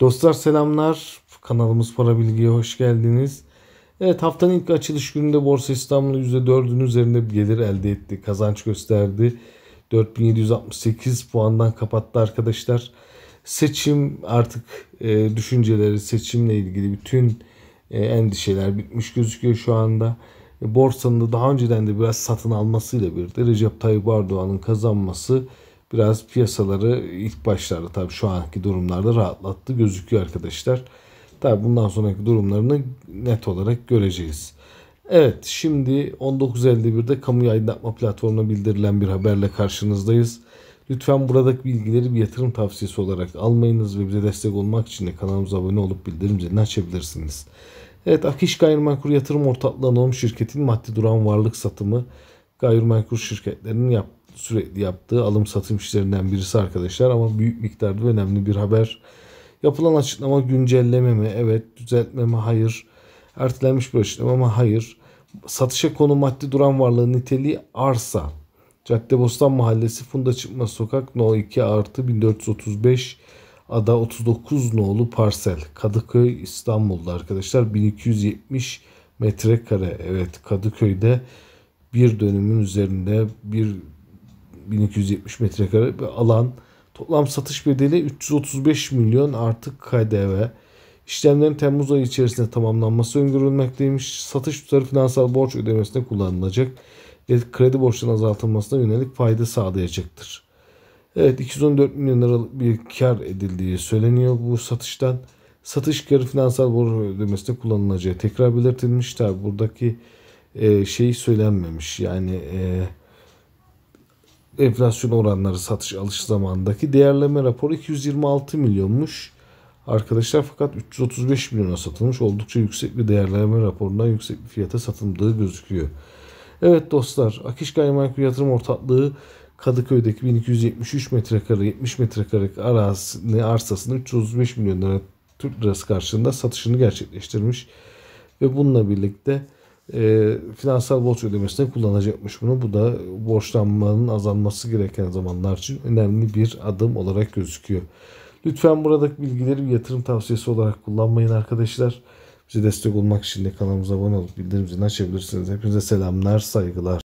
Dostlar selamlar. Kanalımız Para Bilgi'ye hoş geldiniz. Evet haftanın ilk açılış gününde Borsa İstanbul %4'ün üzerinde bir gelir elde etti. Kazanç gösterdi. 4768 puandan kapattı arkadaşlar. Seçim artık e, düşünceleri seçimle ilgili bütün e, endişeler bitmiş gözüküyor şu anda. E, borsanın da daha önceden de biraz satın almasıyla birlikte Recep Tayyip Erdoğan'ın kazanması biraz piyasaları ilk başlarda tabi şu anki durumlarda rahatlattı gözüküyor arkadaşlar. tabi bundan sonraki durumlarını net olarak göreceğiz. Evet şimdi 19.51'de kamu yayınlatma platformuna bildirilen bir haberle karşınızdayız. Lütfen buradaki bilgileri bir yatırım tavsiyesi olarak almayınız ve bize destek olmak için de kanalımıza abone olup bildirim zilini açabilirsiniz. Evet Akiş Gayrimenkul Yatırım Ortaklığı Anonim Şirketi'nin maddi duran varlık satımı gayrimenkul şirketlerinin yaptığı sürekli yaptığı alım satım işlerinden birisi arkadaşlar ama büyük miktarda önemli bir haber. Yapılan açıklama güncelleme mi? Evet. Düzeltme mi? Hayır. Ertelenmiş bir açıklama mı? Hayır. Satışa konu maddi duran varlığı niteliği arsa. Caddebostan Mahallesi Funda Çıkmaz Sokak No 2 artı 1435 Ada 39 nolu parsel. Kadıköy İstanbul'da arkadaşlar 1270 metrekare. Evet Kadıköy'de bir dönümün üzerinde bir 1270 metrekare bir alan. Toplam satış bedeli 335 milyon artı KDV. İşlemlerin Temmuz ayı içerisinde tamamlanması öngörülmekteymiş. Satış tutarı finansal borç ödemesine kullanılacak ve kredi borçlarının azaltılmasına yönelik fayda sağlayacaktır. Evet 214 milyon lira bir kar edildiği söyleniyor bu satıştan. Satış karı finansal borç ödemesine kullanılacağı tekrar belirtilmiş. Tabi buradaki e, şey söylenmemiş yani... E, enflasyon oranları satış alış zamanındaki değerleme raporu 226 milyonmuş. Arkadaşlar fakat 335 milyona satılmış oldukça yüksek bir değerleme raporundan yüksek bir fiyata satıldığı gözüküyor. Evet dostlar Akiş Gayrimenkul Yatırım Ortaklığı Kadıköy'deki 1273 metrekare 70 metrekare arazisini arsasını 335 milyon lira Türk lirası karşılığında satışını gerçekleştirmiş ve bununla birlikte e, finansal borç ödemesine kullanacakmış bunu. Bu da borçlanmanın azalması gereken zamanlar için önemli bir adım olarak gözüküyor. Lütfen buradaki bilgileri bir yatırım tavsiyesi olarak kullanmayın arkadaşlar. Bize destek olmak için de kanalımıza abone olup bildirim zilini açabilirsiniz. Hepinize selamlar, saygılar.